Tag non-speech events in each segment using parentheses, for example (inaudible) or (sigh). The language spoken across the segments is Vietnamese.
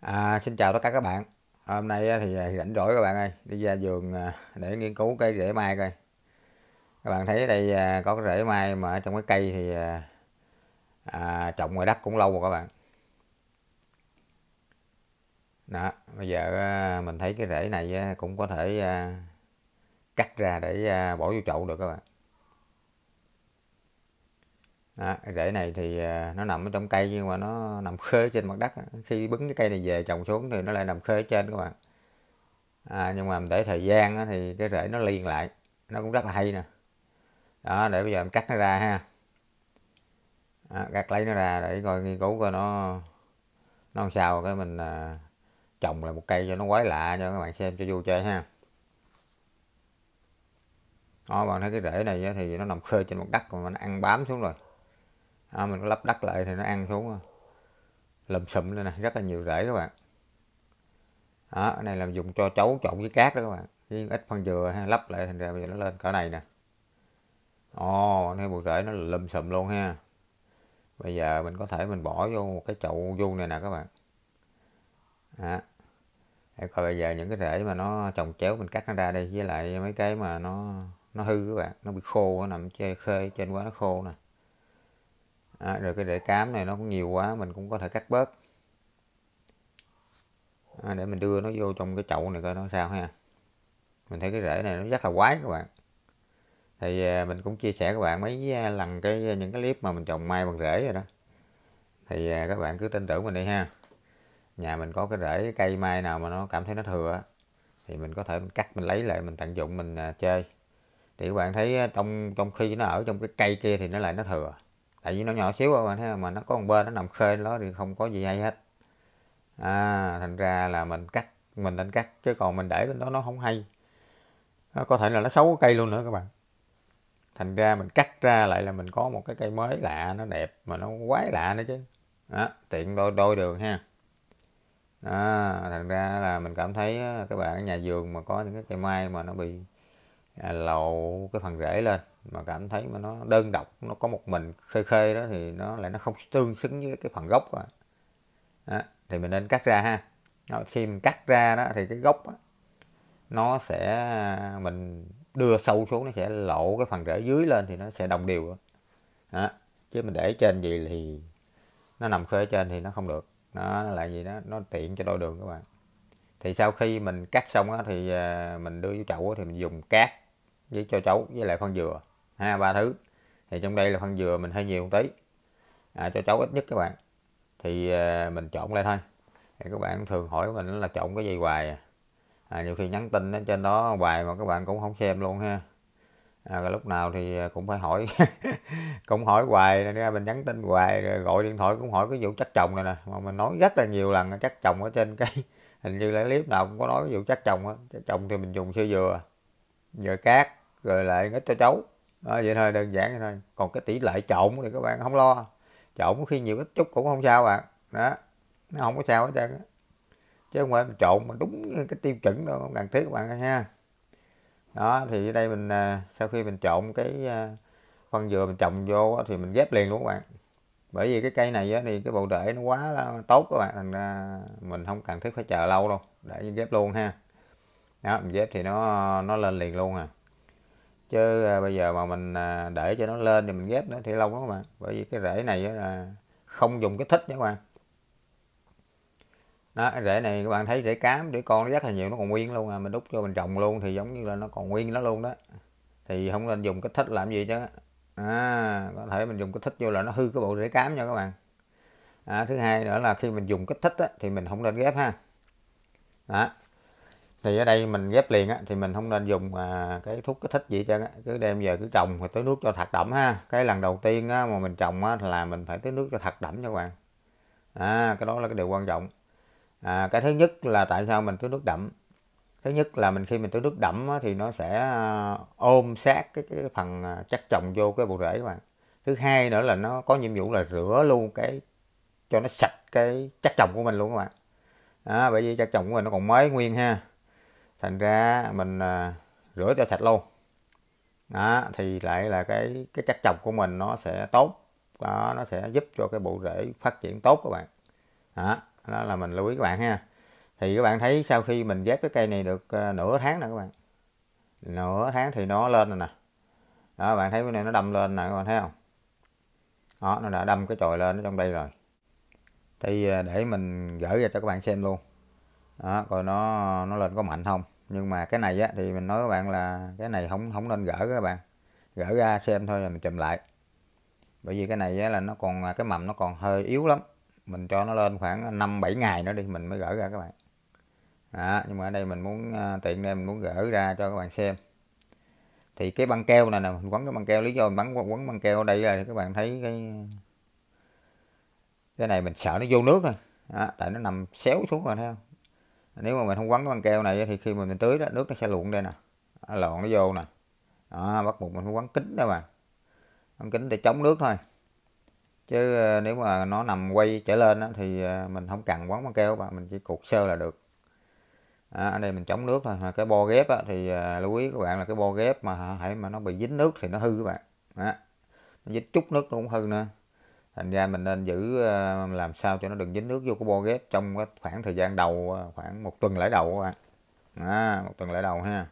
À, xin chào tất cả các bạn hôm nay à, thì rảnh rỗi các bạn ơi đi ra vườn à, để nghiên cứu cây rễ mai coi các bạn thấy đây à, có cái rễ mai mà trong cái cây thì à, trồng ngoài đất cũng lâu rồi các bạn đó bây giờ mình thấy cái rễ này cũng có thể cắt ra để bỏ vô chậu được các bạn à, rễ này thì à, nó nằm ở trong cây nhưng mà nó nằm khơi trên mặt đất khi bứng cái cây này về trồng xuống thì nó lại nằm khơi trên các bạn à, nhưng mà để thời gian thì cái rễ nó liền lại nó cũng rất là hay nè đó để bây giờ em cắt nó ra ha à, cắt lấy nó ra để coi nghiên cứu coi nó nó làm sao cái mình à, trồng lại một cây cho nó quái lạ cho các bạn xem cho vui chơi ha đó bạn thấy cái rễ này thì nó nằm khơi trên mặt đất mà nó ăn bám xuống rồi à, mình có lắp đắt lại thì nó ăn xuống lầm sụm lên nè rất là nhiều rễ các bạn đó cái này làm dùng cho chấu trộn với cát đó các bạn với ít phân dừa ha, lắp lại thành ra bây giờ nó lên cỡ này nè ồ oh, nơi bộ rễ nó lầm sụm luôn ha bây giờ mình có thể mình bỏ vô một cái chậu vuông này nè các bạn đó. Để coi bây giờ những cái rễ mà nó trồng chéo mình cắt nó ra đây với lại mấy cái mà nó nó hư các bạn nó bị khô nó nằm chê khơi trên quá nó khô nè à, rồi cái rễ cám này nó cũng nhiều quá mình cũng có thể cắt bớt à, để mình đưa nó vô trong cái chậu này coi nó sao ha mình thấy cái rễ này nó rất là quái các bạn thì à, mình cũng chia sẻ các bạn mấy à, lần cái à, những cái clip mà mình trồng mai bằng rễ rồi đó thì các bạn cứ tin tưởng mình đi ha nhà mình có cái rễ cây mai nào mà nó cảm thấy nó thừa thì mình có thể mình cắt mình lấy lại mình tận dụng mình chơi thì các bạn thấy trong trong khi nó ở trong cái cây kia thì nó lại nó thừa tại vì nó nhỏ xíu các bạn thấy mà nó có một bên nó nằm khơi nó thì không có gì hay hết à, thành ra là mình cắt mình nên cắt chứ còn mình để bên đó nó không hay nó có thể là nó xấu cây luôn nữa các bạn thành ra mình cắt ra lại là mình có một cái cây mới lạ nó đẹp mà nó quái lạ nữa chứ đó, tiện đôi đôi đường ha đó, thành ra là mình cảm thấy các bạn ở nhà vườn mà có những cái cây mai mà nó bị À, lầu cái phần rễ lên mà cảm thấy mà nó đơn độc nó có một mình khê khê đó thì nó lại nó không tương xứng với cái phần gốc rồi đó, thì mình nên cắt ra ha đó, khi mình cắt ra đó thì cái gốc đó, nó sẽ mình đưa sâu xuống nó sẽ lộ cái phần rễ dưới lên thì nó sẽ đồng đều đó. đó. chứ mình để trên gì thì nó nằm khơi trên thì nó không được nó lại gì đó nó tiện cho đôi đường các bạn thì sau khi mình cắt xong á, thì à, mình đưa vô chậu á, thì mình dùng cát với cho chấu với lại phân dừa hai ba thứ thì trong đây là phân dừa mình hơi nhiều một tí à, cho chấu ít nhất các bạn thì à, mình trộn lại thôi thì các bạn thường hỏi mình là trộn cái gì hoài à? à, nhiều khi nhắn tin trên đó hoài mà các bạn cũng không xem luôn ha à, lúc nào thì à, cũng phải hỏi (laughs) cũng hỏi hoài nên ra mình nhắn tin hoài gọi điện thoại cũng hỏi cái vụ chắc chồng này nè mà mình nói rất là nhiều lần chắc chồng ở trên cái (laughs) hình như là clip nào cũng có nói cái vụ chắc chồng á chắc chồng thì mình dùng sữa dừa dừa cát rồi lại ít cho cháu đó, vậy thôi đơn giản vậy thôi còn cái tỷ lệ trộn thì các bạn không lo trộn khi nhiều ít chút cũng không sao bạn đó nó không có sao hết trơn chứ không phải mình trộn mà đúng cái tiêu chuẩn đâu không cần thiết các bạn ha đó thì ở đây mình à, sau khi mình trộn cái à, phân dừa mình trồng vô thì mình ghép liền luôn các bạn bởi vì cái cây này thì cái bộ rễ nó quá là tốt các bạn thành ra mình không cần thiết phải chờ lâu đâu để ghép luôn ha đó mình ghép thì nó nó lên liền luôn à chứ à, bây giờ mà mình à, để cho nó lên thì mình ghép nó thì lâu lắm các bạn bởi vì cái rễ này là không dùng cái thích nha các bạn đó, rễ này các bạn thấy rễ cám để con nó rất là nhiều nó còn nguyên luôn à mình đút cho mình trồng luôn thì giống như là nó còn nguyên nó luôn đó thì không nên dùng cái thích làm gì chứ à, có thể mình dùng cái thích vô là nó hư cái bộ rễ cám nha các bạn à, thứ hai nữa là khi mình dùng kích thích á, thì mình không nên ghép ha đó thì ở đây mình ghép liền á, thì mình không nên dùng à, cái thuốc kích thích gì cho cứ đem về cứ trồng rồi tưới nước cho thật đậm ha cái lần đầu tiên á, mà mình trồng á, là mình phải tưới nước cho thật đậm nha các bạn à, cái đó là cái điều quan trọng à, cái thứ nhất là tại sao mình tưới nước đậm thứ nhất là mình khi mình tưới nước đậm á, thì nó sẽ à, ôm sát cái, cái phần à, chất trồng vô cái bộ rễ các bạn thứ hai nữa là nó có nhiệm vụ là rửa luôn cái cho nó sạch cái chất trồng của mình luôn các bạn à, bởi vì chất trồng của mình nó còn mới nguyên ha thành ra mình à, rửa cho sạch luôn đó thì lại là cái cái chất trồng của mình nó sẽ tốt đó nó sẽ giúp cho cái bộ rễ phát triển tốt các bạn đó đó là mình lưu ý các bạn ha thì các bạn thấy sau khi mình ghép cái cây này được uh, nửa tháng nè các bạn nửa tháng thì nó lên rồi nè đó bạn thấy cái này nó đâm lên nè các bạn thấy không đó nó đã đâm cái chồi lên ở trong đây rồi thì à, để mình gửi ra cho các bạn xem luôn đó, coi nó nó lên có mạnh không nhưng mà cái này á, thì mình nói các bạn là cái này không không nên gỡ các bạn gỡ ra xem thôi là mình chùm lại bởi vì cái này á, là nó còn à, cái mầm nó còn hơi yếu lắm mình cho nó lên khoảng 5-7 ngày nữa đi mình mới gỡ ra các bạn đó, nhưng mà ở đây mình muốn à, tiện đây mình muốn gỡ ra cho các bạn xem thì cái băng keo này nè mình quấn cái băng keo lý do mình bắn quấn băng keo ở đây là các bạn thấy cái cái này mình sợ nó vô nước rồi đó, tại nó nằm xéo xuống rồi thấy không nếu mà mình không quấn băng keo này thì khi mà mình tưới đó nước nó sẽ luộn đây nè à, lộn nó vô nè đó, bắt buộc mình phải quấn kính đó mà quấn kính để chống nước thôi chứ ờ, nếu mà nó nằm quay trở lên đó, thì ờ, mình không cần quấn băng keo mà mình chỉ cột sơ là được à, ở đây mình chống nước thôi cái bo ghép á, thì ờ, lưu ý các bạn là cái bo ghép mà hãy mà nó bị dính nước thì nó hư các bạn đó. dính chút nước nó cũng hư nữa thành ra mình nên giữ ờ, làm sao cho nó đừng dính nước vô cái bo ghép trong cái khoảng thời gian đầu ờ, khoảng một tuần lễ đầu các bạn à, một tuần lễ đầu ha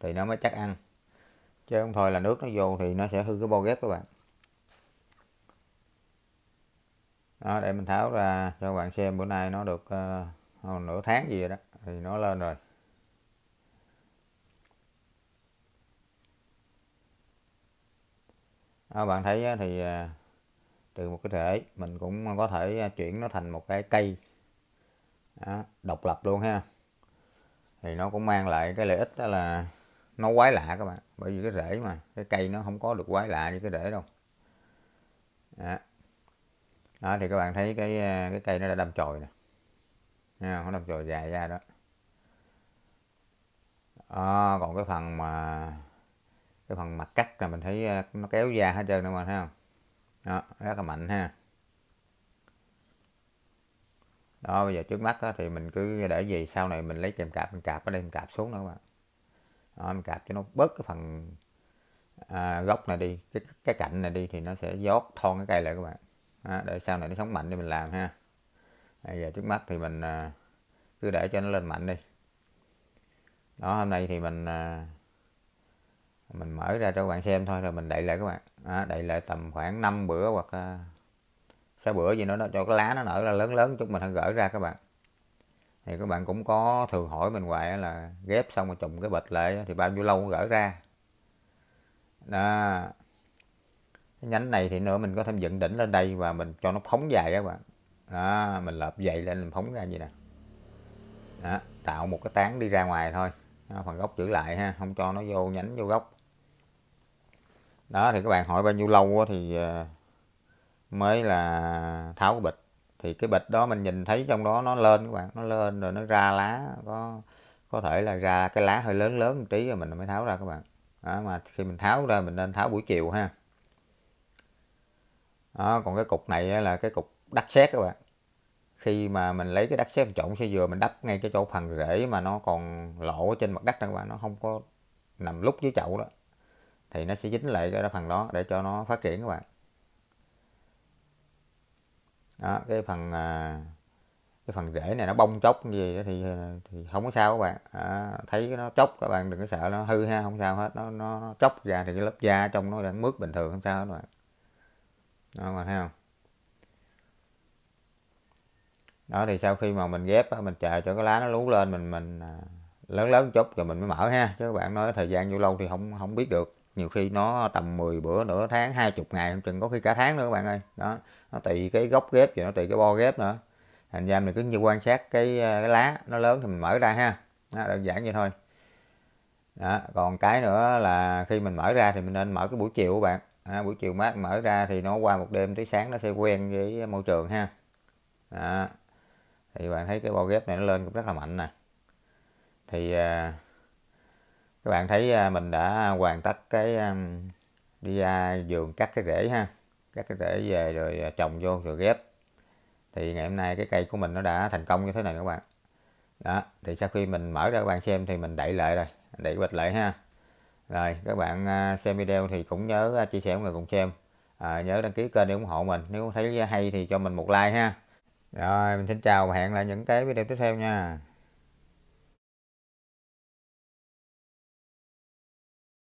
thì nó mới chắc ăn chứ không thôi là nước nó vô thì nó sẽ hư cái bo ghép các bạn đó để mình tháo ra cho các bạn xem bữa nay nó được uh, nửa tháng gì rồi đó thì nó lên rồi các bạn thấy thì từ một cái thể mình cũng có thể à, chuyển nó thành một cái cây đó, độc lập luôn ha thì nó cũng mang lại cái lợi ích đó là nó quái lạ các bạn bởi vì cái rễ mà cái cây nó không có được quái lạ như cái rễ đâu đó. đó thì các bạn thấy cái à, cái cây nó đã đâm chồi nè nó đâm chồi dài ra đó à, còn cái phần mà cái phần mặt cắt là mình thấy à, nó kéo ra hết trơn nữa mà thấy không đó, rất là mạnh ha đó bây giờ trước mắt đó, thì mình cứ để gì sau này mình lấy kèm cạp mình cạp ở đây mình cạp xuống nữa mà đó, mình cạp cho nó bớt cái phần à, gốc này đi cái cái cạnh này đi thì nó sẽ giót thon cái cây lại các bạn đó, để sau này nó sống mạnh thì mình làm ha bây giờ trước mắt thì mình à, cứ để cho nó lên mạnh đi đó hôm nay thì mình à, mình mở ra cho các bạn xem thôi rồi mình đậy lại các bạn đó, đậy lại tầm khoảng 5 bữa hoặc uh, bữa gì nữa đó cho cái lá nó nở là lớn lớn chút mình hãy gỡ ra các bạn thì các bạn cũng có thường hỏi mình hoài là ghép xong rồi trùng cái bịch lại thì bao nhiêu lâu gỡ ra đó cái nhánh này thì nữa mình có thêm dựng đỉnh lên đây và mình cho nó phóng dài các bạn đó mình lợp dậy lên mình phóng ra vậy nè đó, tạo một cái tán đi ra ngoài thôi phần gốc giữ lại ha không cho nó vô nhánh vô gốc đó thì các bạn hỏi bao nhiêu lâu thì ờ, mới là tháo cái bịch thì cái bịch đó mình nhìn thấy trong đó nó lên các bạn nó lên rồi nó ra lá có có thể là ra cái lá hơi lớn lớn một tí rồi mình mới tháo ra các bạn đó, mà khi mình tháo ra mình nên tháo buổi chiều ha đó, còn cái cục này là cái cục đất sét các bạn khi mà mình lấy cái đất sét trộn xe dừa mình đắp ngay cái chỗ phần rễ mà nó còn lộ trên mặt đất các bạn nó không có nằm lúc dưới chậu đó thì nó sẽ dính lại cái phần đó để cho nó phát triển các bạn đó cái phần à, cái phần rễ này nó bông chốc gì vậy thì thì không có sao các bạn à, thấy nó chốc các bạn đừng có sợ nó hư ha không sao hết nó nó, nó chốc ra thì cái lớp da trong nó đang mướt bình thường không sao hết các bạn đó các bạn thấy không đó thì sau khi mà mình ghép mình chờ cho cái lá nó lú lên mình mình à, lớn lớn chút rồi mình mới mở ha chứ các bạn nói thời gian vô lâu thì không không biết được nhiều khi nó tầm 10 bữa nửa tháng 20 ngày chừng có khi cả tháng nữa các bạn ơi đó nó tùy cái gốc ghép và nó tùy cái bo ghép nữa thành ra mình cứ như quan sát cái, cái lá nó lớn thì mình mở ra ha đó, đơn giản vậy thôi đó, còn cái nữa là khi mình mở ra thì mình nên mở cái buổi chiều các bạn à, buổi chiều mát mở ra thì nó qua một đêm tới sáng nó sẽ quen với môi trường ha đó. thì bạn thấy cái bo ghép này nó lên cũng rất là mạnh nè thì à, các bạn thấy à, mình đã hoàn tất cái đi ra vườn cắt cái rễ ha cắt cái rễ về rồi à, trồng vô rồi ghép thì ngày hôm nay cái cây của mình nó đã thành công như thế này các bạn đó thì sau khi mình mở ra các bạn xem thì mình đẩy lại rồi đẩy bịch lại ha rồi các bạn à, xem video thì cũng nhớ chia sẻ với người cùng xem à, nhớ đăng ký kênh để ủng hộ mình nếu thấy hay thì cho mình một like ha rồi mình xin chào và hẹn lại những cái video tiếp theo nha